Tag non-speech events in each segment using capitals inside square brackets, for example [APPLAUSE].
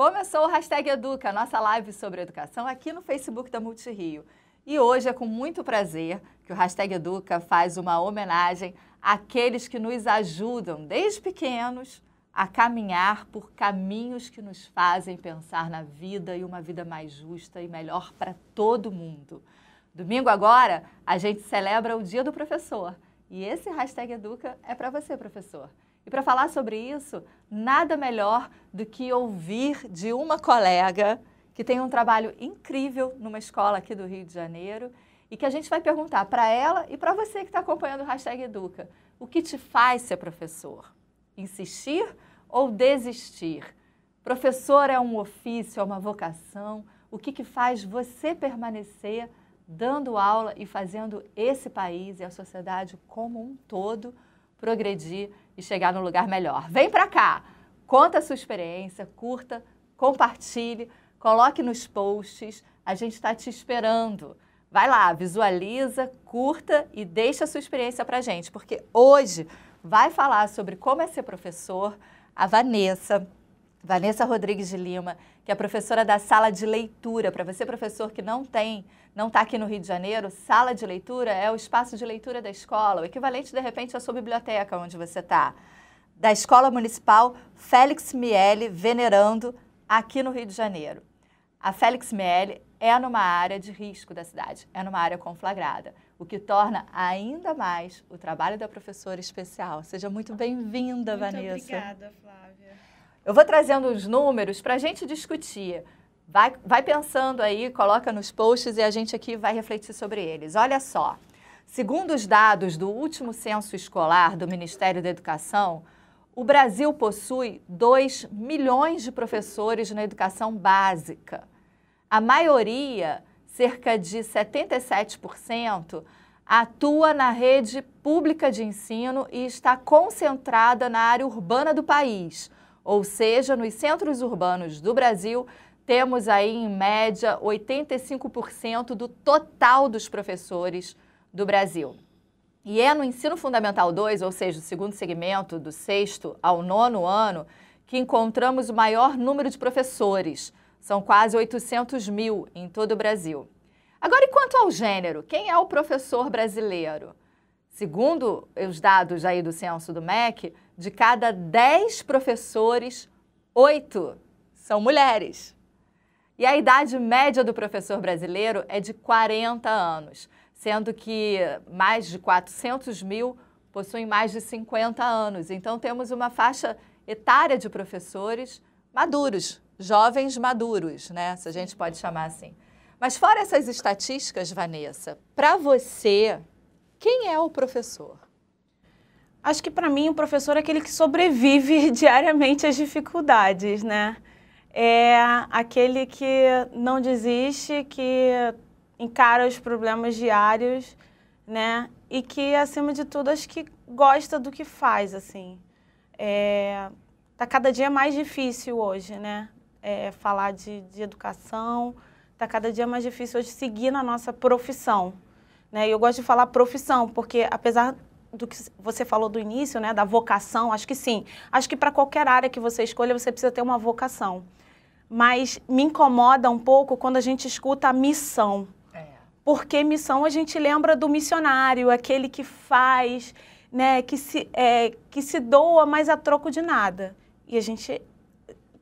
Começou o Hashtag Educa, nossa live sobre educação aqui no Facebook da Multirio. E hoje é com muito prazer que o Hashtag Educa faz uma homenagem àqueles que nos ajudam desde pequenos a caminhar por caminhos que nos fazem pensar na vida e uma vida mais justa e melhor para todo mundo. Domingo agora, a gente celebra o Dia do Professor. E esse Hashtag Educa é para você, professor. E para falar sobre isso, nada melhor do que ouvir de uma colega que tem um trabalho incrível numa escola aqui do Rio de Janeiro e que a gente vai perguntar para ela e para você que está acompanhando o hashtag Educa: o que te faz ser professor? Insistir ou desistir? Professor é um ofício, é uma vocação? O que, que faz você permanecer dando aula e fazendo esse país e a sociedade como um todo? progredir e chegar num lugar melhor. Vem para cá, conta a sua experiência, curta, compartilhe, coloque nos posts, a gente está te esperando. Vai lá, visualiza, curta e deixa a sua experiência para a gente, porque hoje vai falar sobre como é ser professor a Vanessa, Vanessa Rodrigues de Lima, que é professora da sala de leitura. Para você, professor, que não tem, não está aqui no Rio de Janeiro, sala de leitura é o espaço de leitura da escola, o equivalente, de repente, à sua biblioteca onde você está. Da Escola Municipal Félix Miele Venerando, aqui no Rio de Janeiro. A Félix Miele é numa área de risco da cidade, é numa área conflagrada, o que torna ainda mais o trabalho da professora especial. Seja muito bem-vinda, Vanessa. Muito obrigada, Flávia. Eu vou trazendo os números para a gente discutir. Vai, vai pensando aí, coloca nos posts e a gente aqui vai refletir sobre eles. Olha só, segundo os dados do último censo escolar do Ministério da Educação, o Brasil possui 2 milhões de professores na educação básica. A maioria, cerca de 77%, atua na rede pública de ensino e está concentrada na área urbana do país, ou seja, nos centros urbanos do Brasil, temos aí em média 85% do total dos professores do Brasil. E é no ensino fundamental 2, ou seja, o segundo segmento, do sexto ao nono ano, que encontramos o maior número de professores. São quase 800 mil em todo o Brasil. Agora, e quanto ao gênero? Quem é o professor brasileiro? Segundo os dados aí do censo do MEC, de cada 10 professores, 8 são mulheres. E a idade média do professor brasileiro é de 40 anos, sendo que mais de 400 mil possuem mais de 50 anos. Então, temos uma faixa etária de professores maduros, jovens maduros, né? Se a gente pode chamar assim. Mas, fora essas estatísticas, Vanessa, para você, quem é o professor? Acho que para mim o professor é aquele que sobrevive [LAUGHS] diariamente às dificuldades, né? É aquele que não desiste, que encara os problemas diários, né? E que acima de tudo acho que gosta do que faz, assim. É, tá cada dia mais difícil hoje, né? É, falar de, de educação, tá cada dia mais difícil hoje seguir na nossa profissão, né? E eu gosto de falar profissão porque apesar do que você falou do início, né, da vocação, acho que sim. Acho que para qualquer área que você escolha, você precisa ter uma vocação. Mas me incomoda um pouco quando a gente escuta a missão. É. Porque missão a gente lembra do missionário, aquele que faz, né, que se, é, que se doa, mas a troco de nada. E a gente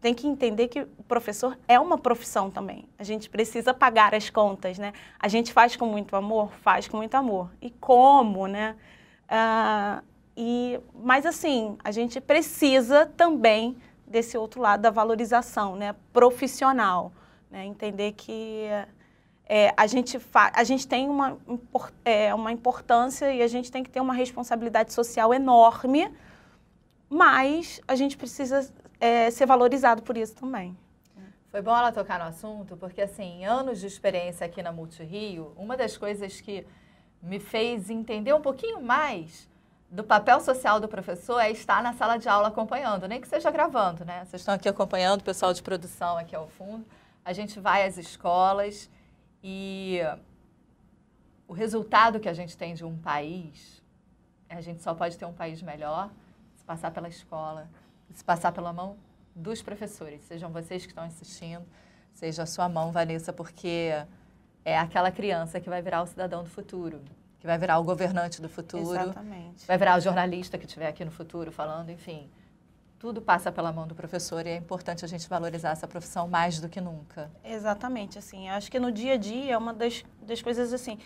tem que entender que o professor é uma profissão também. A gente precisa pagar as contas, né? A gente faz com muito amor? Faz com muito amor. E como, né? Uh, e, mas assim, a gente precisa também desse outro lado da valorização né, profissional, né, entender que é, a, gente a gente tem uma, é, uma importância e a gente tem que ter uma responsabilidade social enorme, mas a gente precisa é, ser valorizado por isso também. Foi bom ela tocar no assunto, porque assim, anos de experiência aqui na Multirio, uma das coisas que me fez entender um pouquinho mais do papel social do professor é estar na sala de aula acompanhando, nem que seja gravando, né? Vocês estão aqui acompanhando o pessoal de produção aqui ao fundo. A gente vai às escolas e o resultado que a gente tem de um país, a gente só pode ter um país melhor se passar pela escola, se passar pela mão dos professores, sejam vocês que estão assistindo, seja a sua mão, Vanessa, porque é aquela criança que vai virar o cidadão do futuro, que vai virar o governante do futuro, Exatamente. vai virar o jornalista que estiver aqui no futuro falando, enfim. Tudo passa pela mão do professor e é importante a gente valorizar essa profissão mais do que nunca. Exatamente, assim, acho que no dia a dia é uma das, das coisas, assim,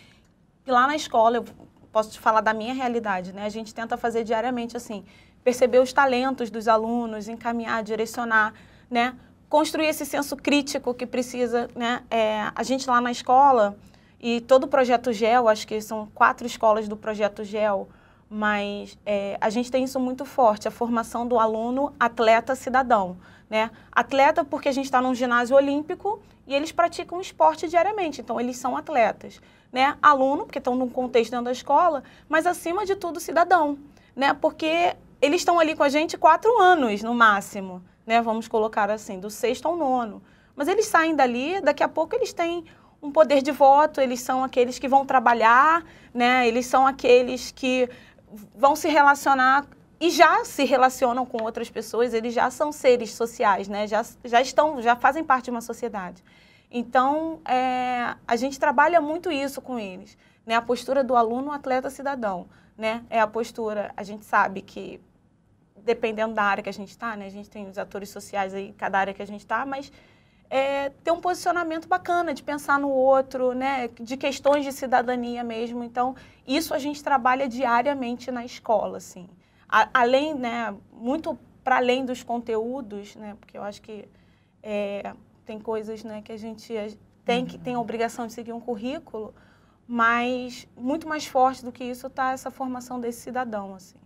lá na escola, eu posso te falar da minha realidade, né? A gente tenta fazer diariamente, assim, perceber os talentos dos alunos, encaminhar, direcionar, né? construir esse senso crítico que precisa, né? É, a gente lá na escola e todo o projeto GEL, acho que são quatro escolas do projeto GEL, mas é, a gente tem isso muito forte, a formação do aluno atleta cidadão. Né? Atleta porque a gente está num ginásio olímpico e eles praticam esporte diariamente, então eles são atletas. Né? Aluno, porque estão num contexto dentro da escola, mas acima de tudo cidadão, né? porque eles estão ali com a gente quatro anos no máximo né? Vamos colocar assim, do sexto ao nono. Mas eles saem dali, daqui a pouco eles têm um poder de voto, eles são aqueles que vão trabalhar, né? Eles são aqueles que vão se relacionar e já se relacionam com outras pessoas, eles já são seres sociais, né? Já, já estão, já fazem parte de uma sociedade. Então, é, a gente trabalha muito isso com eles, né? A postura do aluno, atleta, cidadão, né? É a postura, a gente sabe que dependendo da área que a gente está, né? A gente tem os atores sociais aí, cada área que a gente está, mas é, ter um posicionamento bacana, de pensar no outro, né? De questões de cidadania mesmo. Então, isso a gente trabalha diariamente na escola, assim. A, além, né? Muito para além dos conteúdos, né? Porque eu acho que é, tem coisas, né? Que a gente tem que tem a uhum. obrigação de seguir um currículo, mas muito mais forte do que isso está essa formação desse cidadão, assim.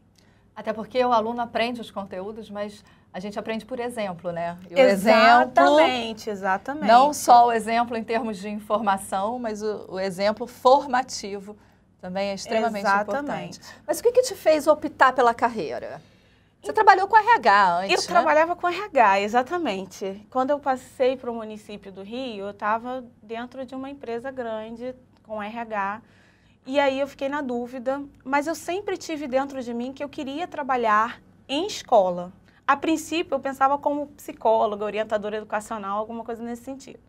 Até porque o aluno aprende os conteúdos, mas a gente aprende por exemplo, né? E exatamente, exemplo, exatamente. Não só o exemplo em termos de informação, mas o, o exemplo formativo também é extremamente exatamente. importante. Mas o que, que te fez optar pela carreira? Você trabalhou com RH antes, Eu né? trabalhava com RH, exatamente. Quando eu passei para o município do Rio, eu estava dentro de uma empresa grande com RH, e aí eu fiquei na dúvida, mas eu sempre tive dentro de mim que eu queria trabalhar em escola. A princípio eu pensava como psicóloga, orientadora educacional, alguma coisa nesse sentido.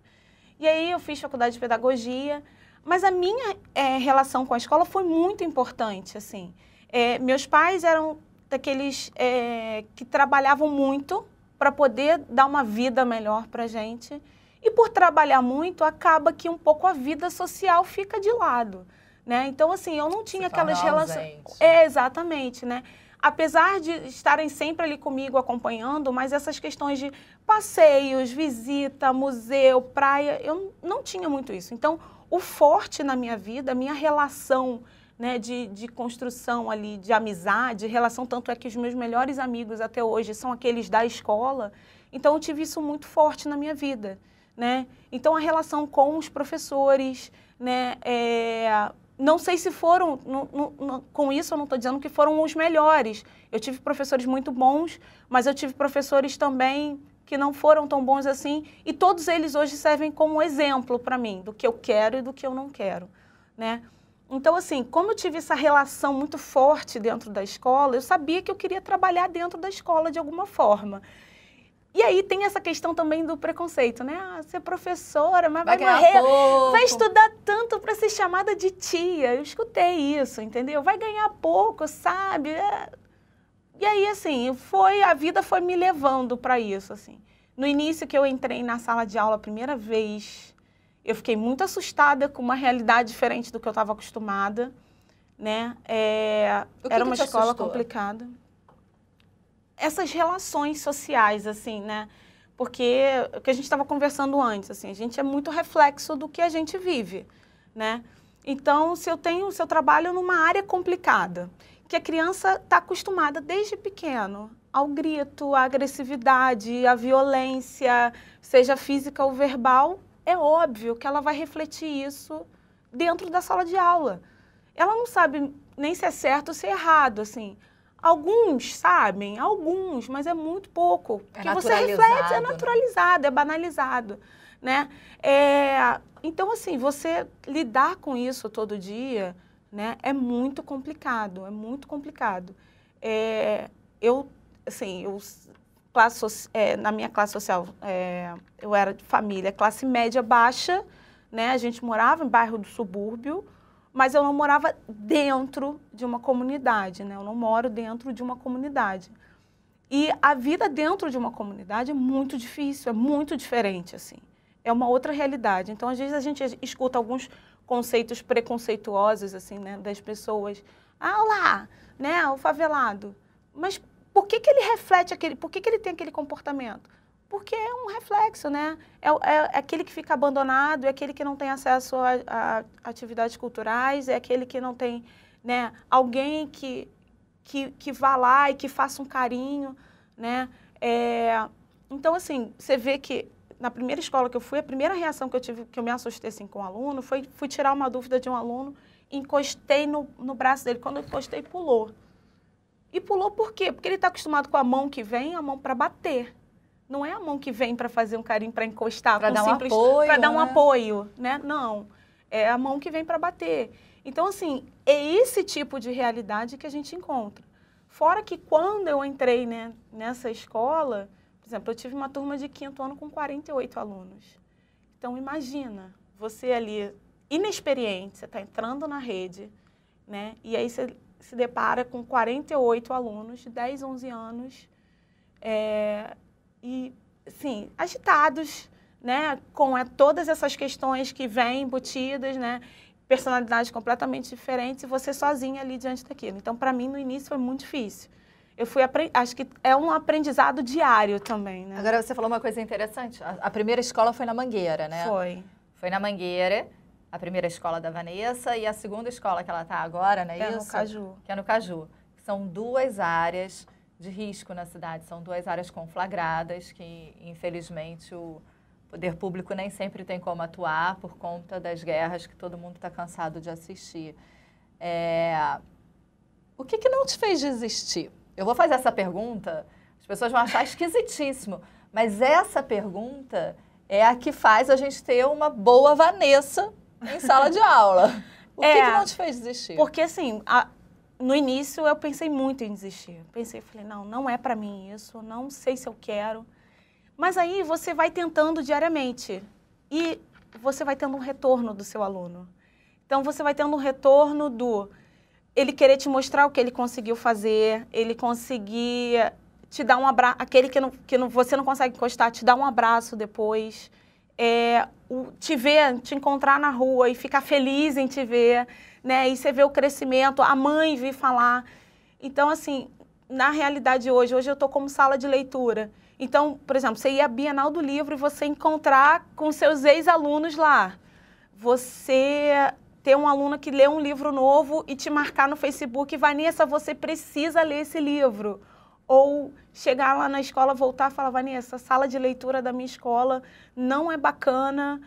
E aí eu fiz faculdade de pedagogia, mas a minha é, relação com a escola foi muito importante, assim. É, meus pais eram daqueles é, que trabalhavam muito para poder dar uma vida melhor para gente. E por trabalhar muito, acaba que um pouco a vida social fica de lado né? Então, assim, eu não tinha aquelas relações. É, exatamente, né? Apesar de estarem sempre ali comigo acompanhando, mas essas questões de passeios, visita, museu, praia, eu não tinha muito isso. Então, o forte na minha vida, a minha relação né, de, de construção ali, de amizade, relação, tanto é que os meus melhores amigos até hoje são aqueles da escola, então eu tive isso muito forte na minha vida, né? Então a relação com os professores, né, é, não sei se foram, com isso eu não estou dizendo que foram os melhores. Eu tive professores muito bons, mas eu tive professores também que não foram tão bons assim, e todos eles hoje servem como exemplo para mim do que eu quero e do que eu não quero, né? Então, assim, como eu tive essa relação muito forte dentro da escola, eu sabia que eu queria trabalhar dentro da escola de alguma forma. E aí tem essa questão também do preconceito, né? Ah, você é professora, mas vai, vai morrer, pouco. vai estudar tanto para ser chamada de tia. Eu escutei isso, entendeu? Vai ganhar pouco, sabe? É... E aí assim, foi a vida foi me levando para isso, assim. No início que eu entrei na sala de aula a primeira vez, eu fiquei muito assustada com uma realidade diferente do que eu estava acostumada, né? É... era uma escola assustou? complicada essas relações sociais, assim, né? Porque o que a gente estava conversando antes, assim, a gente é muito reflexo do que a gente vive, né? Então, se eu tenho, se eu trabalho numa área complicada, que a criança está acostumada desde pequeno ao grito, à agressividade, à violência, seja física ou verbal, é óbvio que ela vai refletir isso dentro da sala de aula. Ela não sabe nem se é certo ou se é errado, assim. Alguns sabem, alguns, mas é muito pouco. É que você reflete, é né? naturalizado, é banalizado, né? É, então, assim, você lidar com isso todo dia, né? É muito complicado, é muito complicado. É, eu, assim, eu, classe, é, na minha classe social, é, eu era de família classe média baixa, né? A gente morava em bairro do subúrbio, mas eu não morava dentro de uma comunidade, né? Eu não moro dentro de uma comunidade. E a vida dentro de uma comunidade é muito difícil, é muito diferente, assim. É uma outra realidade. Então, às vezes, a gente escuta alguns conceitos preconceituosos, assim, né? Das pessoas. Ah, lá, né? O favelado. Mas por que, que ele reflete aquele... Por que, que ele tem aquele comportamento? Porque é um reflexo, né? É, é, é aquele que fica abandonado, é aquele que não tem acesso a, a, atividades culturais, é aquele que não tem né, alguém que, que, que vá lá e que faça um carinho, né? É, então, assim, você vê que na primeira escola que eu fui, a primeira reação que eu tive, que eu me assustei assim, com um aluno, foi fui tirar uma dúvida de um aluno, encostei no, no braço dele. Quando eu encostei, pulou. E pulou por quê? Porque ele está acostumado com a mão que vem, a mão para bater. Não é a mão que vem para fazer um carinho, para encostar, para dar um apoio, para dar um né? apoio, né? Não, é a mão que vem para bater. Então assim, é esse tipo de realidade que a gente encontra. Fora que quando eu entrei né, nessa escola, por exemplo, eu tive uma turma de quinto ano com 48 alunos. Então imagina, você ali inexperiente, você está entrando na rede, né? E aí você se depara com 48 alunos, de 10, 11 anos, é, e, sim, agitados, né? Com é, todas essas questões que vêm embutidas, né? Personalidades completamente diferentes e você sozinha ali diante daquilo. Então, para mim, no início foi muito difícil. Eu fui acho que é um aprendizado diário também, né? Agora você falou uma coisa interessante. A, a primeira escola foi na Mangueira, né? Foi. Foi na Mangueira a primeira escola da Vanessa e a segunda escola que ela está agora, não é, é isso? no Caju. Que é no Caju. São duas áreas de risco na cidade. São duas áreas conflagradas que, infelizmente, o poder público nem sempre tem como atuar por conta das guerras que todo mundo está cansado de assistir. É... O que, que não te fez desistir? Eu vou fazer essa pergunta, as pessoas vão achar esquisitíssimo, mas essa pergunta é a que faz a gente ter uma boa Vanessa em sala de aula. O é, que, que, não te fez desistir? Porque, assim, a, no início eu pensei muito em desistir. Pensei, falei, não, não é para mim isso, não sei se eu quero. Mas aí você vai tentando diariamente e você vai tendo um retorno do seu aluno. Então você vai tendo um retorno do ele querer te mostrar o que ele conseguiu fazer, ele conseguir te dar um abraço, aquele que, não, que não, você não consegue encostar, te dar um abraço depois, é, o, te ver, te encontrar na rua e ficar feliz em te ver né? E você vê o crescimento, a mãe vir falar. Então, assim, na realidade hoje, hoje eu estou como sala de leitura. Então, por exemplo, você ia à Bienal do Livro e você encontrar com seus ex-alunos lá. Você ter um aluno que lê um livro novo e te marcar no Facebook, Vanessa, você precisa ler esse livro. Ou chegar lá na escola, voltar e falar, Vanessa, a sala de leitura da minha escola não é bacana,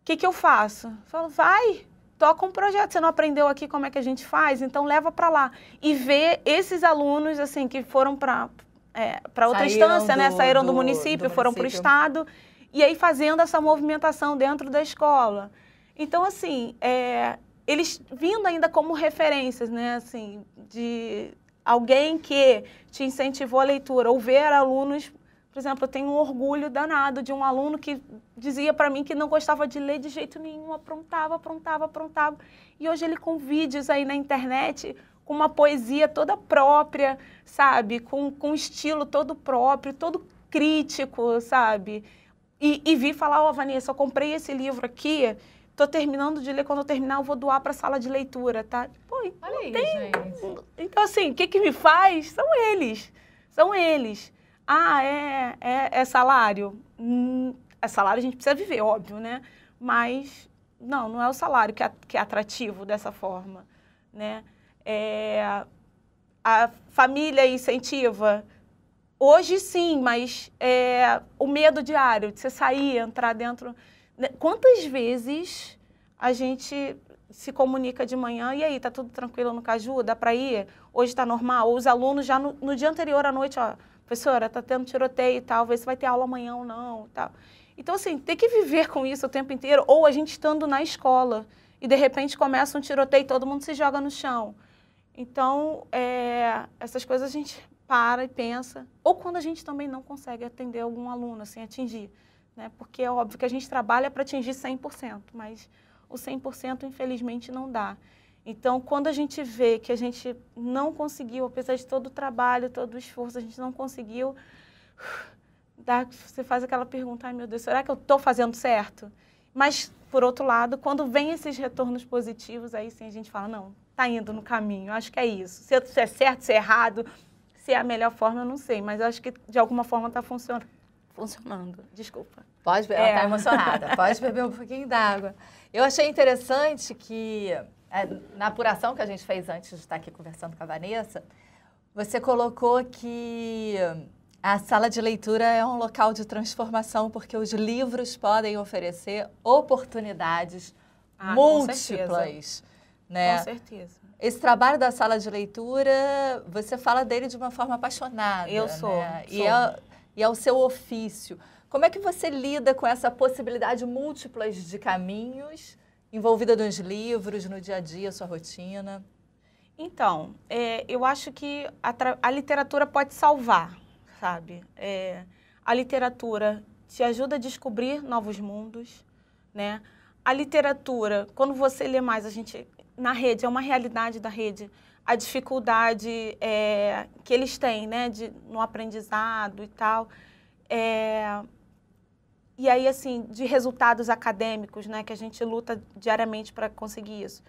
o que, que eu faço? Eu falo, vai, toca um projeto. Você não aprendeu aqui como é que a gente faz, então leva para lá. E ver esses alunos, assim, que foram para é, outra Saíram instância, né, do, né? Saíram do, do município, do foram para o estado, e aí fazendo essa movimentação dentro da escola. Então, assim, é, eles vindo ainda como referências, né? Assim, de alguém que te incentivou a leitura, ou ver alunos por exemplo, eu tenho um orgulho danado de um aluno que dizia para mim que não gostava de ler de jeito nenhum, aprontava, aprontava, aprontava. E hoje ele com vídeos aí na internet, com uma poesia toda própria, sabe? Com, com um estilo todo próprio, todo crítico, sabe? E, e vi falar, ó, oh, Vanessa, eu comprei esse livro aqui, tô terminando de ler, quando eu terminar eu vou doar para a sala de leitura, tá? Pô, Olha não aí, tem... Gente. Então, assim, o que que me faz? São eles, são eles. Ah, é, é, é salário? Hum, é salário a gente precisa viver, óbvio, né? Mas não, não é o salário que é, que é atrativo dessa forma, né? É, a família incentiva? Hoje sim, mas é, o medo diário de você sair, entrar dentro. Né? Quantas vezes a gente se comunica de manhã, e aí, tá tudo tranquilo no Caju? Dá para ir? Hoje está normal? Ou os alunos já no, no dia anterior à noite, ó, professora, tá tendo tiroteio e tal, vê se vai ter aula amanhã ou não, tal. Então, assim, tem que viver com isso o tempo inteiro, ou a gente estando na escola e de repente começa um tiroteio e todo mundo se joga no chão. Então, é, essas coisas a gente para e pensa, ou quando a gente também não consegue atender algum aluno, assim, atingir, né? Porque é óbvio que a gente trabalha para atingir 100%, mas o 100% infelizmente não dá. Então, quando a gente vê que a gente não conseguiu, apesar de todo o trabalho, todo o esforço, a gente não conseguiu, dá, você faz aquela pergunta, ai meu Deus, será que eu estou fazendo certo? Mas, por outro lado, quando vem esses retornos positivos, aí sim a gente fala, não, tá indo no caminho, acho que é isso. Se é certo, se é errado, se é a melhor forma, eu não sei, mas acho que de alguma forma está funcionando. Funcionando, desculpa. Pode beber, é. ela está emocionada. Pode beber um pouquinho d'água. Eu achei interessante que é, na apuração que a gente fez antes de estar aqui conversando com a Vanessa, você colocou que a sala de leitura é um local de transformação porque os livros podem oferecer oportunidades ah, múltiplas. Com né? Com certeza. Esse trabalho da sala de leitura, você fala dele de uma forma apaixonada. Eu sou. Né? sou. E, é, e é o seu ofício. Como é que você lida com essa possibilidade múltiplas de caminhos? envolvida nos livros, no dia a dia, sua rotina? Então, é, eu acho que a, a, literatura pode salvar, sabe? É, a literatura te ajuda a descobrir novos mundos, né? A literatura, quando você lê mais, a gente na rede é uma realidade da rede, a dificuldade é, que eles têm, né, de, no aprendizado e tal. É, e aí, assim, de resultados acadêmicos, né? Que a gente luta diariamente para conseguir isso.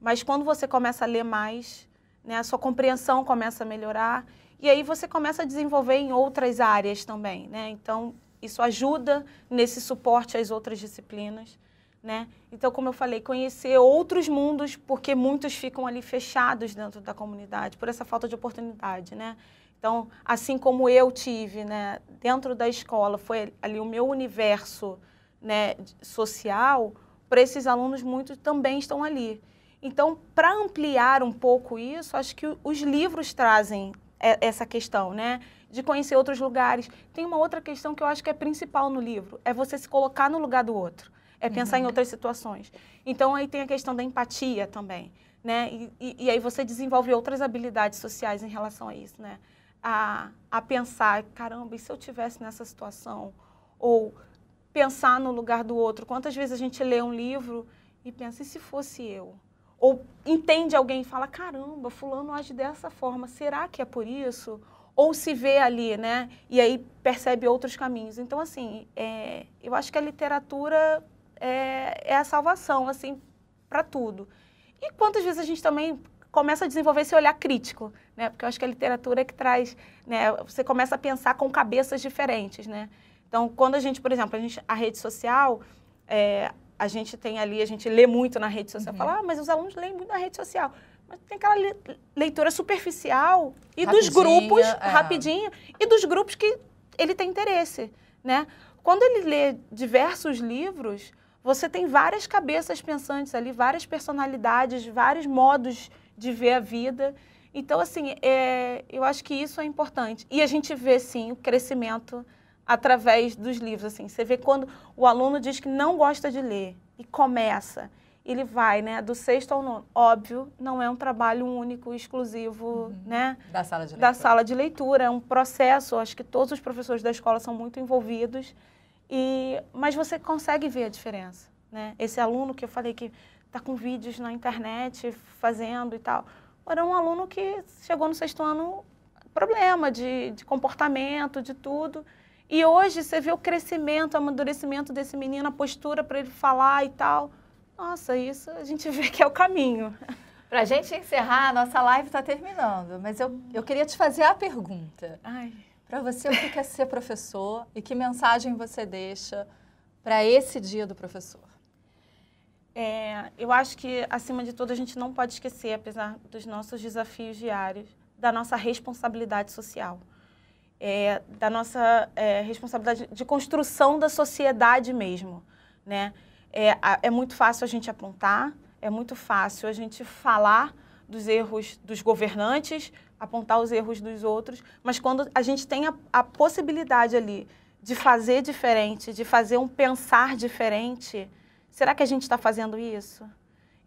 Mas quando você começa a ler mais, né? A sua compreensão começa a melhorar. E aí você começa a desenvolver em outras áreas também, né? Então, isso ajuda nesse suporte às outras disciplinas, né? Então, como eu falei, conhecer outros mundos, porque muitos ficam ali fechados dentro da comunidade, por essa falta de oportunidade, né? Então, assim como eu tive, né, dentro da escola, foi ali o meu universo né, social, para esses alunos muitos também estão ali. Então, para ampliar um pouco isso, acho que os livros trazem essa questão, né? De conhecer outros lugares. Tem uma outra questão que eu acho que é principal no livro, é você se colocar no lugar do outro, é pensar uhum. em outras situações. Então, aí tem a questão da empatia também, né? E, e, e aí você desenvolve outras habilidades sociais em relação a isso, né? a, a pensar, caramba, e se eu tivesse nessa situação? Ou pensar no lugar do outro. Quantas vezes a gente lê um livro e pensa, e se fosse eu? Ou entende alguém e fala, caramba, fulano age dessa forma, será que é por isso? Ou se vê ali, né? E aí percebe outros caminhos. Então, assim, é, eu acho que a literatura é, é a salvação, assim, para tudo. E quantas vezes a gente também começa a desenvolver esse olhar crítico, né? Porque eu acho que a literatura é que traz, né? Você começa a pensar com cabeças diferentes, né? Então, quando a gente, por exemplo, a, gente, a rede social, é, a gente tem ali, a gente lê muito na rede social. Uhum. Fala, ah, mas os alunos leem muito na rede social. Mas tem aquela leitura superficial e rapidinho, dos grupos, é. rapidinho, e dos grupos que ele tem interesse, né? Quando ele lê diversos livros, você tem várias cabeças pensantes ali, várias personalidades, vários modos de ver a vida. Então, assim, é, eu acho que isso é importante. E a gente vê, sim, o crescimento através dos livros. Assim, você vê quando o aluno diz que não gosta de ler e começa, ele vai, né, do sexto ao nono. Óbvio, não é um trabalho único, exclusivo, uhum. né, da sala de leitura. Da sala de leitura é um processo. Acho que todos os professores da escola são muito envolvidos e, mas você consegue ver a diferença, né? Esse aluno que eu falei que tá com vídeos na internet fazendo e tal. Era um aluno que chegou no sexto ano, problema de, de comportamento, de tudo. E hoje você vê o crescimento, o amadurecimento desse menino, a postura para ele falar e tal. Nossa, isso a gente [LAUGHS] vê que é o caminho. Para a gente encerrar, a nossa live está terminando, mas eu, eu queria te fazer a pergunta. Para você, o que é ser professor e que mensagem você deixa para esse dia do professor? É, eu acho que, acima de tudo, a gente não pode esquecer, apesar dos nossos desafios diários, da nossa responsabilidade social, é, da nossa é, responsabilidade de construção da sociedade mesmo. Né? É, é, muito fácil a gente apontar, é muito fácil a gente falar dos erros dos governantes, apontar os erros dos outros, mas quando a gente tem a, a possibilidade ali de fazer diferente, de fazer um pensar diferente, Será que a gente está fazendo isso?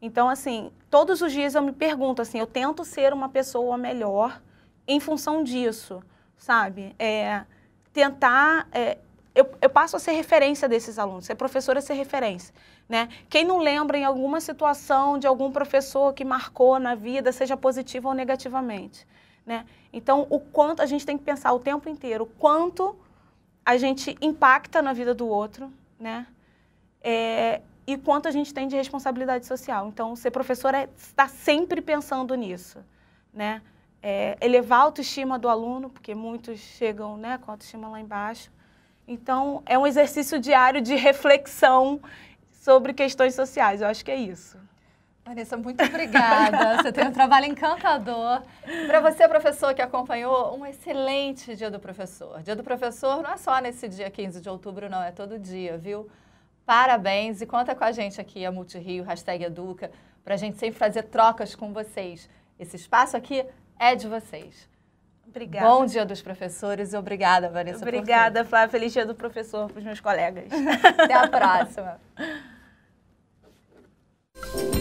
Então, assim, todos os dias eu me pergunto, assim, eu tento ser uma pessoa melhor em função disso, sabe? É, tentar... É, eu, eu, passo a ser referência desses alunos, ser professora ser referência, né? Quem não lembra em alguma situação de algum professor que marcou na vida, seja positivo ou negativamente, né? Então, o quanto a gente tem que pensar o tempo inteiro, o quanto a gente impacta na vida do outro, né? É, e quanto a gente tem de responsabilidade social. Então, ser professor é estar sempre pensando nisso, né? É, elevar a autoestima do aluno, porque muitos chegam né, com a autoestima lá embaixo. Então, é um exercício diário de reflexão sobre questões sociais. Eu acho que é isso. Vanessa muito obrigada. Você tem um trabalho encantador. Para você, professor, que acompanhou, um excelente Dia do Professor. Dia do Professor não é só nesse dia 15 de outubro, não, é todo dia, viu? Parabéns e conta com a gente aqui, a Multirio, hashtag Educa, para a gente sempre fazer trocas com vocês. Esse espaço aqui é de vocês. Obrigada. Bom dia dos professores e obrigada, Vanessa. Obrigada, Flávia. Feliz dia do professor para os meus colegas. [LAUGHS] Até a próxima. [LAUGHS]